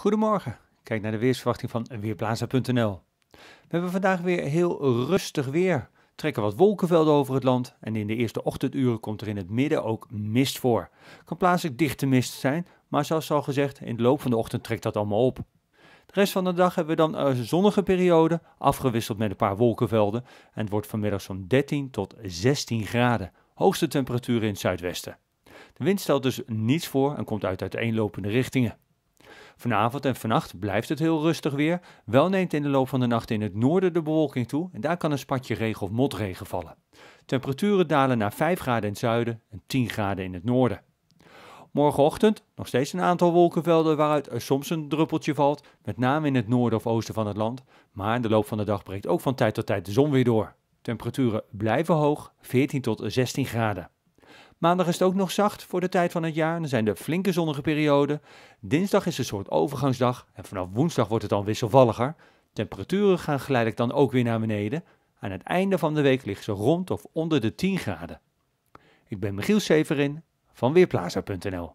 Goedemorgen. Kijk naar de weersverwachting van Weerplaza.nl. We hebben vandaag weer heel rustig weer. Trekken wat wolkenvelden over het land en in de eerste ochtenduren komt er in het midden ook mist voor. Kan plaatselijk dichte mist zijn, maar zoals al gezegd, in de loop van de ochtend trekt dat allemaal op. De rest van de dag hebben we dan een zonnige periode, afgewisseld met een paar wolkenvelden. En het wordt vanmiddag zo'n 13 tot 16 graden, hoogste temperaturen in het zuidwesten. De wind stelt dus niets voor en komt uit uiteenlopende richtingen. Vanavond en vannacht blijft het heel rustig weer. Wel neemt in de loop van de nacht in het noorden de bewolking toe en daar kan een spatje regen of motregen vallen. Temperaturen dalen naar 5 graden in het zuiden en 10 graden in het noorden. Morgenochtend nog steeds een aantal wolkenvelden waaruit er soms een druppeltje valt, met name in het noorden of oosten van het land. Maar in de loop van de dag breekt ook van tijd tot tijd de zon weer door. Temperaturen blijven hoog, 14 tot 16 graden. Maandag is het ook nog zacht voor de tijd van het jaar. Dan zijn de flinke zonnige perioden. Dinsdag is een soort overgangsdag. En vanaf woensdag wordt het dan wisselvalliger. Temperaturen gaan geleidelijk dan ook weer naar beneden. Aan het einde van de week liggen ze rond of onder de 10 graden. Ik ben Michiel Severin van Weerplaza.nl